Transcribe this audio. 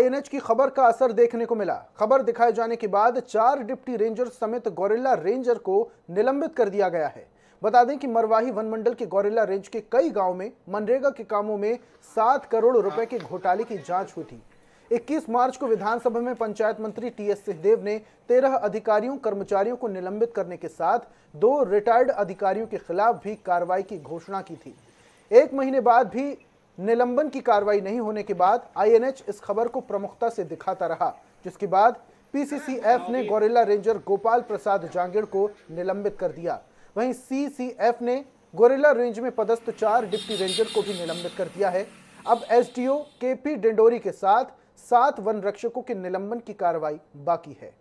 INH की खबर का असर देखने को मिला खबर दिखाए जाने के बाद चार डिप्टी रेंजर समेत गोरेला रेंजर को निलंबित कर दिया गया है बता दें कि मरवाही वनमंडल के गोरेला रेंज के कई गांव में मनरेगा के कामों में सात करोड़ रुपए के घोटाले की जांच हुई थी 21 मार्च को विधानसभा में पंचायत मंत्री टी एस सिंहदेव ने तेरह अधिकारियों कर्मचारियों को निलंबित करने के साथ दो रिटायर्ड अधिकारियों के खिलाफ भी कार्रवाई की घोषणा की थी एक महीने बाद भी निलंबन की कार्रवाई नहीं होने के बाद आईएनएच इस खबर को प्रमुखता से दिखाता रहा जिसके बाद पीसीसीएफ ने गोरेला रेंजर गोपाल प्रसाद जांगिड़ को निलंबित कर दिया वहीं सीसीएफ ने गोरेला रेंज में पदस्थ चार डिप्टी रेंजर को भी निलंबित कर दिया है अब एसडीओ केपी डिंडोरी के साथ सात वन रक्षकों के निलंबन की कार्रवाई बाकी है